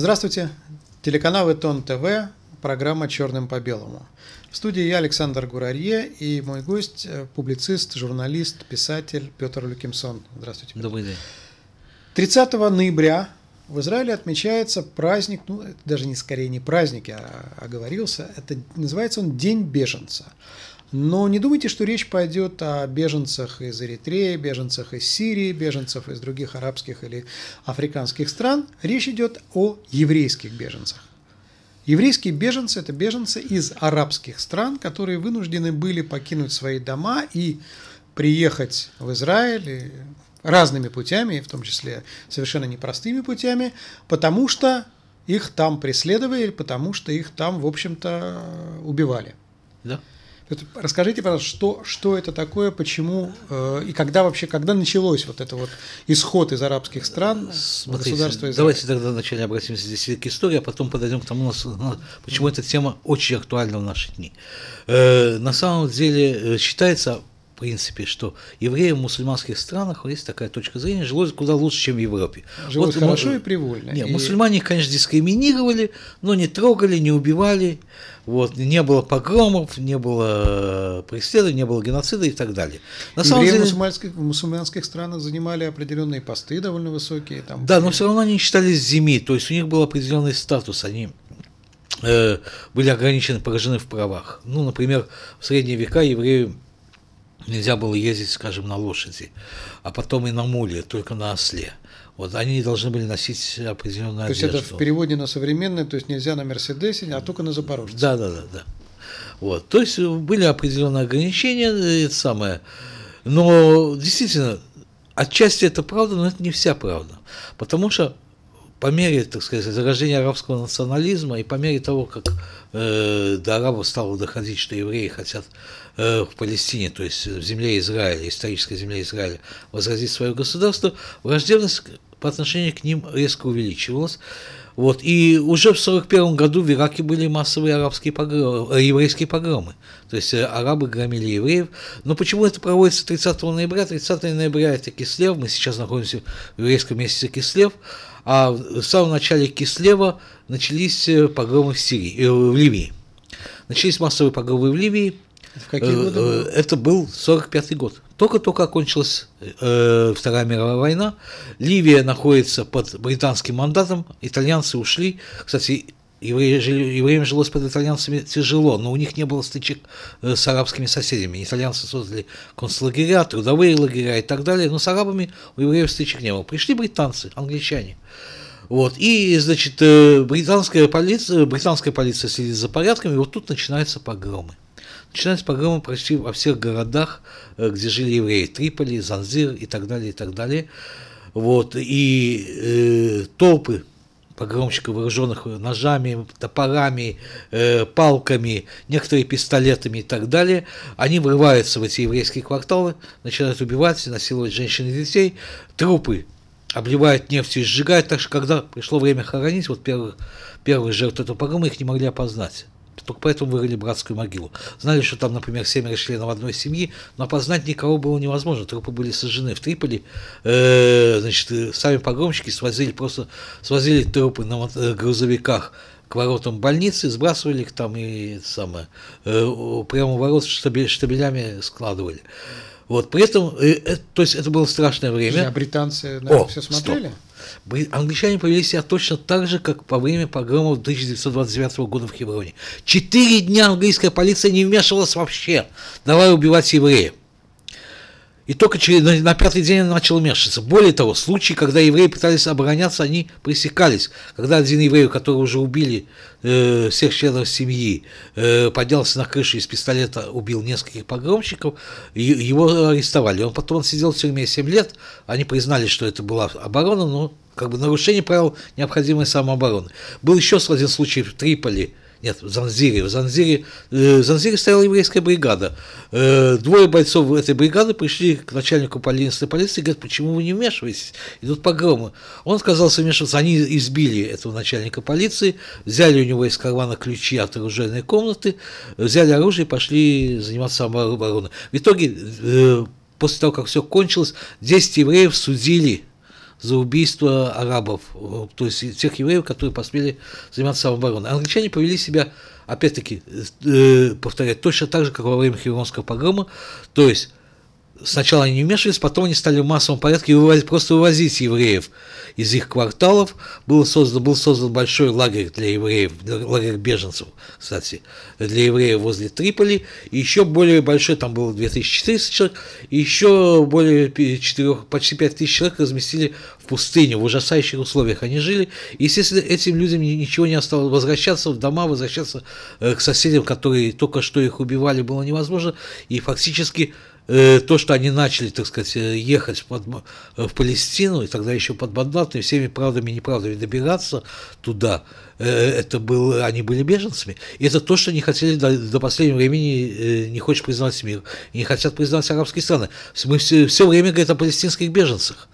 Здравствуйте, телеканал Тон ТВ, программа «Черным по белому». В студии я, Александр Гурарье, и мой гость э, – публицист, журналист, писатель Петр Люкимсон. Здравствуйте, Петр. Добрый день. 30 ноября в Израиле отмечается праздник, ну, это даже не скорее не праздник, я а, а, оговорился, это называется он День беженца. Но не думайте, что речь пойдет о беженцах из Эритреи, беженцах из Сирии, беженцев из других арабских или африканских стран. Речь идет о еврейских беженцах. Еврейские беженцы – это беженцы из арабских стран, которые вынуждены были покинуть свои дома и приехать в Израиль разными путями, в том числе совершенно непростыми путями, потому что их там преследовали, потому что их там, в общем-то, убивали. Да. Расскажите, пожалуйста, что, что это такое, почему э, и когда вообще, когда началось вот это вот исход из арабских стран Смотрите, государства Израиль? Давайте тогда вначале обратимся здесь к истории, а потом подойдем к тому, почему эта тема очень актуальна в наши дни. Э, на самом деле э, считается в принципе, что евреи в мусульманских странах есть такая точка зрения, жилось куда лучше, чем в Европе. Жилось вот, хорошо мы, и привольно. Нет, и... мусульмане их, конечно, дискриминировали, но не трогали, не убивали, вот, не было погромов, не было э, преследований, не было геноцида и так далее. На самом деле... в, мусульманских, в мусульманских странах занимали определенные посты довольно высокие. Там, да, но все равно они считались земи то есть у них был определенный статус, они э, были ограничены, поражены в правах. Ну, например, в средние века евреи нельзя было ездить, скажем, на лошади, а потом и на муле, только на осле. Вот они должны были носить определенную то одежду. То есть это в переводе на современное, то есть нельзя на Мерседесе, а только на Запорожце. Да, да, да, да. Вот. То есть были определенные ограничения, это самое. Но действительно, отчасти это правда, но это не вся правда. Потому что по мере, так сказать, зарождения арабского национализма и по мере того, как э, до арабов стало доходить, что евреи хотят э, в Палестине, то есть в земле Израиля, исторической земле Израиля, возразить свое государство, враждебность по отношению к ним резко увеличивалась. Вот. И уже в 1941 году в Ираке были массовые арабские погромы, э, еврейские погромы. То есть э, арабы громили евреев. Но почему это проводится 30 ноября? 30 ноября это Кислев, мы сейчас находимся в еврейском месяце Кислев, а в самом начале Кислева начались э, погромы в, Сирии, э, в Ливии. Начались массовые погромы в Ливии. В какие э, годы? Это был 45 год. Только-только окончилась э, Вторая мировая война. Ливия находится под британским мандатом. Итальянцы ушли. Кстати, Евреи евреям жилось под итальянцами тяжело, но у них не было стычек э, с арабскими соседями. Итальянцы создали концлагеря, трудовые лагеря и так далее, но с арабами у евреев стычек не было. Пришли британцы, англичане. Вот. И, значит, э, британская полиция, британская полиция следит за порядком, и вот тут начинаются погромы. Начинаются погромы почти во всех городах, э, где жили евреи. Триполи, Занзир и так далее, и так далее. Вот. И э, толпы погромщиков, вооруженных ножами, топорами, э, палками, некоторые пистолетами и так далее. Они врываются в эти еврейские кварталы, начинают убивать, насиловать женщин и детей. Трупы обливают нефтью и сжигают. Так что, когда пришло время хоронить, вот первых, первых жертв этого погрома, их не могли опознать поэтому вырыли братскую могилу. Знали, что там, например, семеро членов одной семьи, но опознать никого было невозможно. Трупы были сожжены в Триполи. Э, значит, э, сами погромщики свозили просто свозили трупы на э, грузовиках к воротам больницы, сбрасывали их там и самое, прямо у ворот штабелями складывали. Вот, при этом, то есть это было страшное время. А британцы на О, это все смотрели? Стоп. Англичане повели себя точно так же, как во время погромов 1929 года в Хевроне. Четыре дня английская полиция не вмешивалась вообще, давай убивать евреев. И только через, на, на пятый день она начала вмешиваться. Более того, случаи, когда евреи пытались обороняться, они пресекались. Когда один еврей, которого уже убили э, всех членов семьи, э, поднялся на крышу из пистолета, убил нескольких погромщиков, и, его арестовали. Он потом он сидел в тюрьме 7 лет, они признали, что это была оборона, но как бы нарушение правил необходимой самообороны. Был еще один случай в Триполи, нет, в Занзире. В Занзире, э, в Занзире стояла еврейская бригада. Э, двое бойцов этой бригады пришли к начальнику полиции, полиции и говорят, почему вы не вмешиваетесь? Идут погромы. Он отказался вмешиваться. Они избили этого начальника полиции, взяли у него из кармана ключи от оружейной комнаты, взяли оружие и пошли заниматься самообороной. В итоге, э, после того, как все кончилось, 10 евреев судили за убийство арабов, э, то есть тех евреев, которые посмели заниматься самообороной. Англичане повели себя, опять-таки, э, э повторять, точно так же, как во время Хермонского погрома, то есть Сначала они не вмешивались, потом они стали в массовом порядке вывозить, просто вывозить евреев из их кварталов. Был создан, был создан большой лагерь для евреев, лагерь беженцев, кстати, для евреев возле Триполи. И еще более большой, там было 2400 человек, и еще более 4, почти 5000 человек разместили в пустыне, в ужасающих условиях они жили. И, естественно, этим людям ничего не осталось. Возвращаться в дома, возвращаться э, к соседям, которые только что их убивали, было невозможно. И фактически Э, то, что они начали, так сказать, э, ехать под, э, в Палестину, и тогда еще под Бандатную, всеми правдами и неправдами добираться туда, это было, они были беженцами. И это то, что не хотели до, до последнего времени, не хочет признать мир, не хотят признать арабские страны. Мы все, все время говорим о палестинских беженцах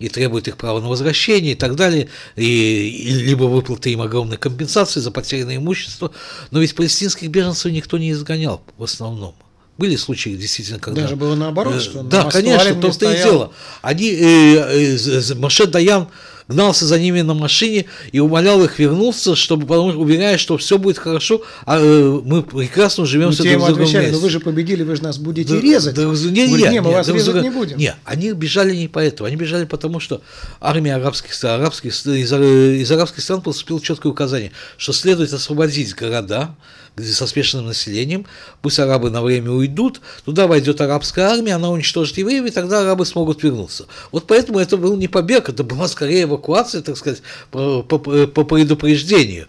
и требует их права на возвращение и так далее, и, и либо выплаты им огромной компенсации за потерянное имущество. Но ведь палестинских беженцев никто не изгонял в основном. Были случаи, действительно, когда... Даже было наоборот, э, что Да, конечно, в том-то и дело. Они, э, э, Маше Даян гнался за ними на машине и умолял их вернуться, чтобы потому что уверяя, что все будет хорошо, а э, мы прекрасно живем ну, с этим другом отвечали, но «Ну, вы же победили, вы же нас будете да, резать. Да, не, не, Говорит, мы вас да, резать да, не будем. Нет, они бежали не поэтому, они бежали потому, что армия арабских, арабских, из, э, из арабских стран поступило четкое указание, что следует освободить города, со спешным населением, пусть арабы на время уйдут, туда войдет арабская армия, она уничтожит евреев, и тогда арабы смогут вернуться. Вот поэтому это был не побег, это была скорее его эвакуации, так сказать, по, по, по предупреждению.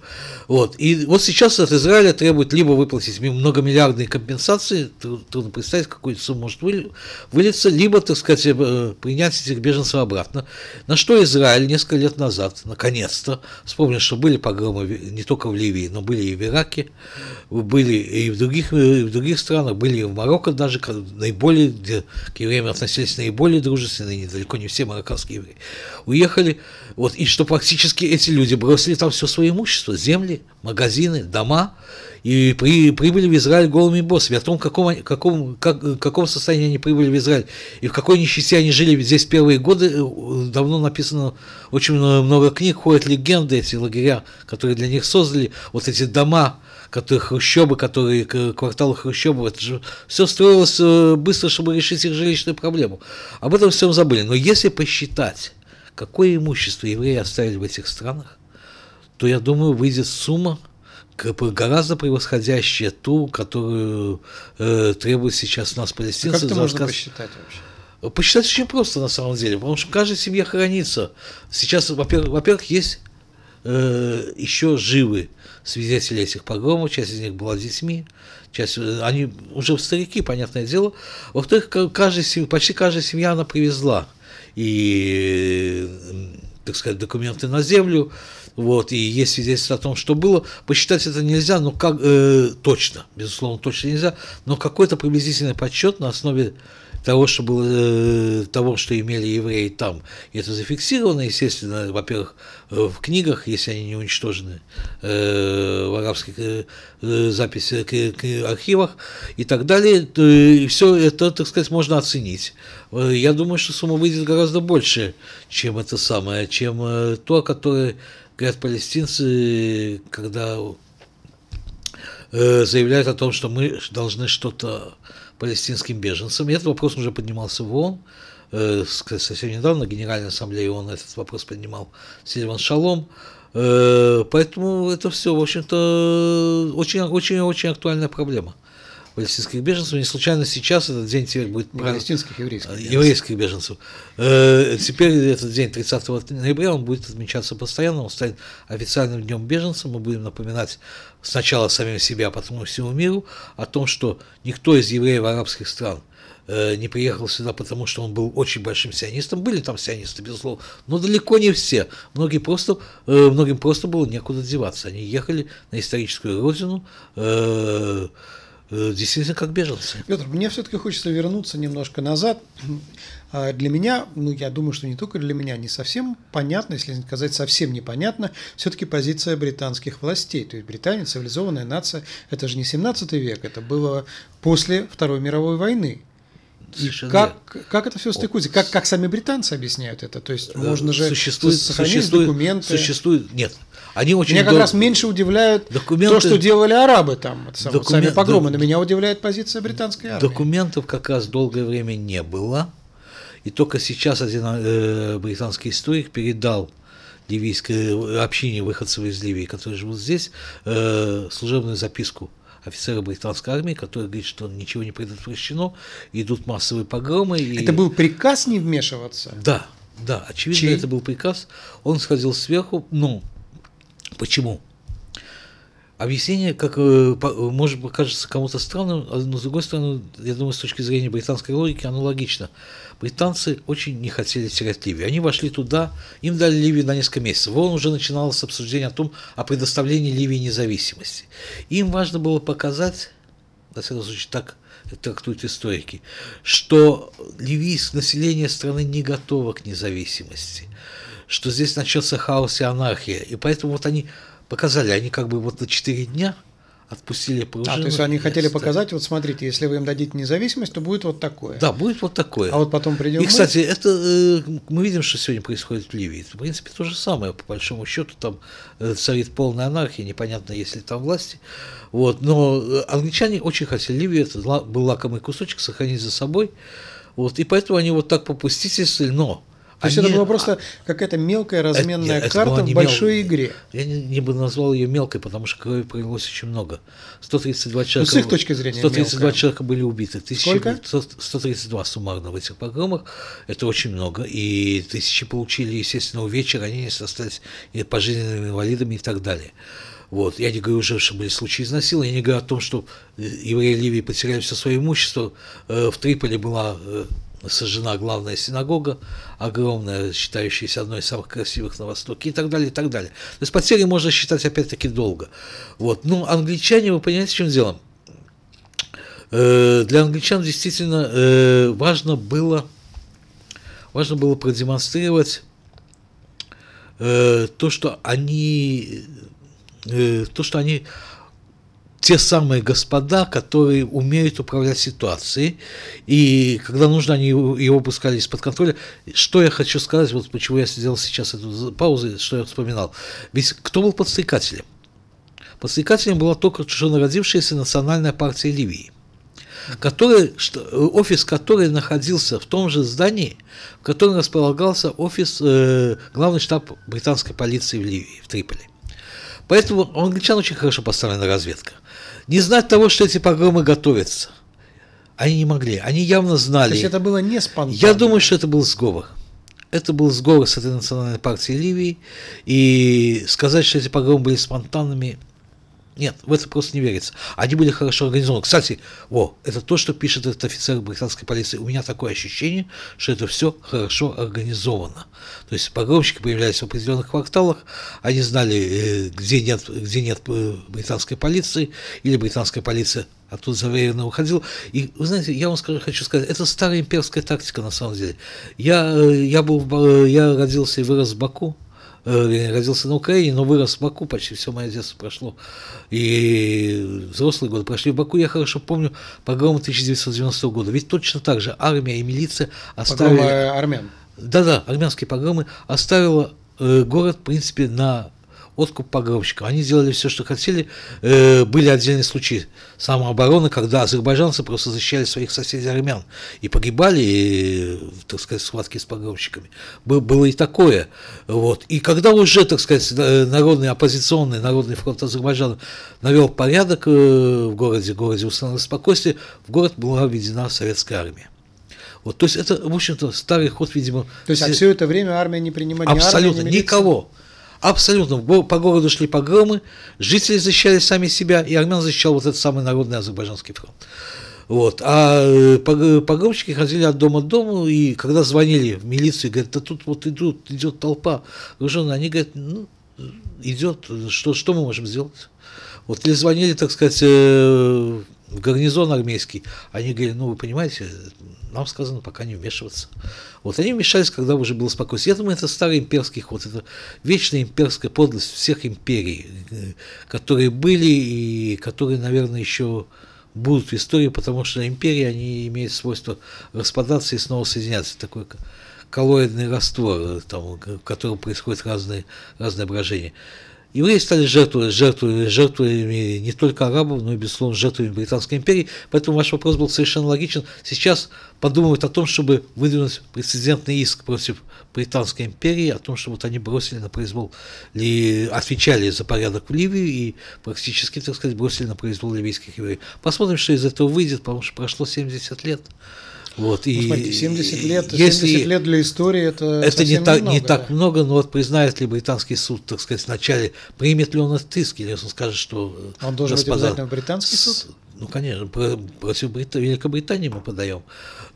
Вот. И вот сейчас от Израиля требуют либо выплатить многомиллиардные компенсации, трудно представить, какую сумму может вылиться, либо, так сказать, э, принять этих беженцев обратно. На что Израиль несколько лет назад, наконец-то, вспомнил, что были погромы не только в Ливии, но были и в Ираке, были и в других, э, и в других странах, были и в Марокко даже, наиболее, где к евреям относились наиболее дружественные, недалеко не все марокканские евреи, уехали, вот, и что практически эти люди бросили там все свое имущество, земли, магазины, дома. И при, прибыли в Израиль голыми боссами. О а том, каком, каком, как, каком состоянии они прибыли в Израиль и в какой нищете они жили здесь первые годы, э, давно написано очень много книг, ходят легенды, эти лагеря, которые для них создали, вот эти дома, которые хрущобы, которые кварталы хрущобы, это же все строилось э, быстро, чтобы решить их жилищную проблему. Об этом всем забыли. Но если посчитать, какое имущество евреи оставили в этих странах, то, я думаю, выйдет сумма гораздо превосходящая ту, которую э, требуют сейчас нас палестинцы. А как это можно отказ... посчитать вообще? Посчитать очень просто на самом деле, потому что каждая семья хранится. Сейчас, во-первых, во есть э, еще живы свидетели этих погромов, часть из них была детьми, часть, э, они уже старики, понятное дело. Во-вторых, каждая, почти каждая семья она привезла. И так сказать, документы на землю, вот, и есть свидетельство о том, что было. Посчитать это нельзя, но как, э, точно, безусловно, точно нельзя, но какой-то приблизительный подсчет на основе того, что было, э, того, что имели евреи там. это зафиксировано, естественно, во-первых, э, в книгах, если они не уничтожены, э, в арабских записях, архивах и так далее. И все это, так сказать, можно оценить. Я думаю, что сумма выйдет гораздо больше, чем это самое, чем то, которое говорят палестинцы, когда заявляют о том, что мы должны что-то палестинским беженцам. И этот вопрос уже поднимался в ООН. Э, совсем недавно Генеральная ассамблея ООН этот вопрос поднимал Сильван Шалом. Э, поэтому это все, в общем-то, очень-очень-очень актуальная проблема палестинских беженцев. Не случайно сейчас этот день теперь будет... Не палестинских, а еврейских. А, еврейских беженцев. Э, теперь этот день, 30 ноября, он будет отмечаться постоянно, он станет официальным днем беженца. Мы будем напоминать сначала самим себе, а потом всему миру о том, что никто из евреев арабских стран э, не приехал сюда, потому что он был очень большим сионистом. Были там сионисты, безусловно, но далеко не все. Многие просто, э, многим просто было некуда деваться. Они ехали на историческую родину, Э, действительно как беженцы. Петр, мне все-таки хочется вернуться немножко назад. А, для меня, ну я думаю, что не только для меня, не совсем понятно, если не сказать совсем непонятно, все-таки позиция британских властей. То есть Британия, цивилизованная нация, это же не 17 век, это было после Второй мировой войны как, как это все стыкуется? Как, как сами британцы объясняют это? То есть э, можно же существует, сохранить существует, документы? Существует, нет. Они очень меня дол... как раз меньше удивляют документы, то, что делали арабы там, это самое, сами погромы. Док... На меня удивляет позиция британской армии. Документов как раз долгое время не было. И только сейчас один э, британский историк передал ливийской э, общине выходцев из Ливии, которые живут здесь, э, служебную записку офицера британской армии, который говорит, что ничего не предотвращено, идут массовые погромы. И... Это был приказ не вмешиваться? Да, да, очевидно, Чей? это был приказ. Он сходил сверху, ну, почему? Объяснение, как э, э, может покажется кому-то странным, а, но с другой стороны, я думаю, с точки зрения британской логики, оно логично. Британцы очень не хотели терять Ливию. Они вошли туда, им дали Ливию на несколько месяцев. Вон уже начиналось обсуждение о том, о предоставлении Ливии независимости. Им важно было показать, на всяком случае, так трактуют историки, что ливийское население страны не готово к независимости, что здесь начался хаос и анархия. И поэтому вот они показали, они как бы вот на 4 дня отпустили пружину. А, то есть они хотели показать, вот смотрите, если вы им дадите независимость, то будет вот такое. Да, будет вот такое. А вот потом придем. И, мы... кстати, это э, мы видим, что сегодня происходит в Ливии. в принципе, то же самое, по большому счету, там э, царит полная анархия, непонятно, есть ли там власти. Вот, но э, англичане очень хотели Ливию, это был лакомый кусочек, сохранить за собой. Вот, и поэтому они вот так попустительствовали, но то есть это была просто какая-то мелкая э, разменная это, карта в большой мел... игре. Я не, не бы назвал ее мелкой, потому что крови пролилось очень много. 132 человека... Ну, с их точки зрения 132 мелкая. человека были убиты. Тысячи... Сколько? 132 суммарно в этих погромах. Это очень много. И тысячи получили, естественно, увечья, ранения, остались пожизненными инвалидами и так далее. Вот. Я не говорю уже, что были случаи изнасилования, я не говорю о том, что э, евреи Ливии потеряли все свое имущество. Э, в Триполе была сожжена главная синагога, огромная, считающаяся одной из самых красивых на Востоке и так далее, и так далее. То есть потери можно считать опять-таки долго. Вот. Но англичане, вы понимаете, в чем дело? Э, для англичан действительно э, важно было, важно было продемонстрировать э, то, что они то, что они те самые господа, которые умеют управлять ситуацией, и когда нужно, они его, его из-под контроля. Что я хочу сказать, вот почему я сделал сейчас эту паузу, что я вспоминал. Ведь кто был подстрекателем? Подстрекателем была только что народившаяся Национальная партия Ливии, который, офис которой находился в том же здании, в котором располагался офис, э, главный штаб британской полиции в Ливии, в Триполи. Поэтому у англичан очень хорошо поставлена разведка – не знать того, что эти погромы готовятся. Они не могли. Они явно знали. То есть это было не спонтанно? Я думаю, что это был сговор. Это был сговор с этой национальной партией Ливии. И сказать, что эти погромы были спонтанными, нет, в это просто не верится. Они были хорошо организованы. Кстати, во, это то, что пишет этот офицер британской полиции. У меня такое ощущение, что это все хорошо организовано. То есть погромщики появлялись в определенных кварталах, они знали, э, где нет, где нет э, британской полиции, или британская полиция оттуда заверенно уходил. И, вы знаете, я вам скажу, хочу сказать, это старая имперская тактика на самом деле. Я, э, я, был, я родился и вырос в Баку, Э, родился на Украине, но вырос в Баку, почти все мое детство прошло. И взрослые годы прошли в Баку, я хорошо помню погром 1990 года. Ведь точно так же армия и милиция оставили... Погромы э, армян. Да-да, армянские погромы оставила э, город, в принципе, на откуп погромщиков. Они сделали все, что хотели. Э, были отдельные случаи самообороны, когда азербайджанцы просто защищали своих соседей армян и погибали, и, э, так сказать, в схватке с погромщиками. Было и такое. Вот. И когда уже, так сказать, э, народный оппозиционный, народный фронт Азербайджана навел порядок в городе, в городе установил спокойствие, в город была введена советская армия. Вот, то есть это, в общем-то, старый ход, видимо. То есть все... а все это время армия не принимала. Абсолютно ни армия, ни милиция? никого. Абсолютно. По городу шли погромы, жители защищали сами себя, и армян защищал вот этот самый народный азербайджанский фронт. Вот. А э, погромщики ходили от дома к дому, и когда звонили в милицию, говорят, да тут вот идут, идет толпа вооруженная, они говорят, ну, идет, что, что мы можем сделать? Вот или звонили, так сказать, э, гарнизон армейский, они говорили, ну, вы понимаете, нам сказано пока не вмешиваться. Вот они вмешались, когда уже было спокойствие. Я думаю, это старый имперский ход, это вечная имперская подлость всех империй, э, которые были и которые, наверное, еще будут в истории, потому что империи, они имеют свойство распадаться и снова соединяться. такой коллоидный раствор, э, там, в котором происходят разные, разные брожения. Евреи стали жертвами, жертвами, жертвами не только арабов, но и, безусловно, жертвами Британской империи. Поэтому ваш вопрос был совершенно логичен. Сейчас подумают о том, чтобы выдвинуть прецедентный иск против Британской империи, о том, чтобы вот они бросили на произвол, ли, отвечали за порядок в Ливии и практически, так сказать, бросили на произвол ливийских евреев. Посмотрим, что из этого выйдет, потому что прошло 70 лет. Вот, ну, и смотрите, 70 лет, если 70 лет для истории это Это не так, немного, не так много, но вот признает ли британский суд, так сказать, вначале, примет ли он этот иск, или он скажет, что... Э, он должен господа, быть обязательно британский суд? Ну, конечно, против Брит... Великобритании мы подаем.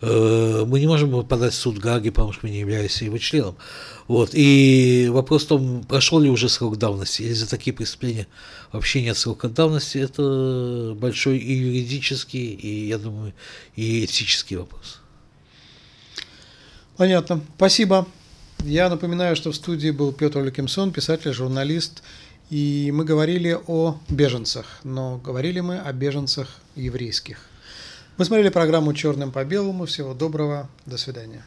Э, мы не можем подать в суд Гаги, потому что мы не являемся его членом. Вот. И вопрос в том, прошел ли уже срок давности, или за такие преступления вообще нет срока давности, это большой и юридический, и, я думаю, и этический вопрос. Понятно. Спасибо. Я напоминаю, что в студии был Петр Ликимсон, писатель, журналист, и мы говорили о беженцах, но говорили мы о беженцах еврейских. Мы смотрели программу «Черным по белому». Всего доброго. До свидания.